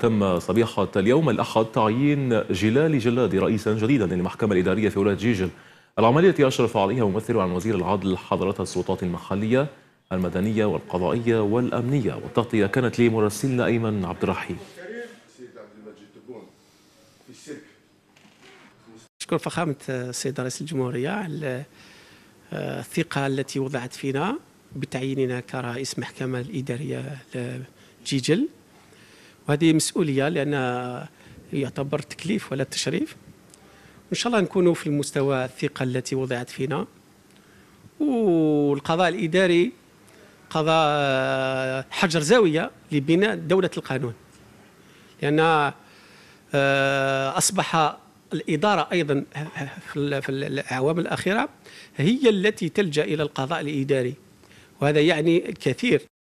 تم صبيحة اليوم الأحد تعيين جلال جلادي رئيسا جديدا للمحكمة الإدارية في ولاية جيجل العملية التي أشرف عليها ممثل عن وزير العدل حضرتها السلطات المحلية المدنية والقضائية والأمنية والتغطية كانت لمراسلنا أيمن عبد الرحيم أشكر فخامة السيد رئيس الجمهورية على آه، الثقة التي وضعت فينا بتعييننا كرئيس محكمة الإدارية لجيجل وهذه مسؤوليه لان يعتبر تكليف ولا تشريف ان شاء الله نكونوا في المستوى الثقه التي وضعت فينا والقضاء الاداري قضاء حجر زاويه لبناء دوله القانون لان آه، اصبح الاداره ايضا في الاعوام الاخيره هي التي تلجا الى القضاء الاداري وهذا يعني الكثير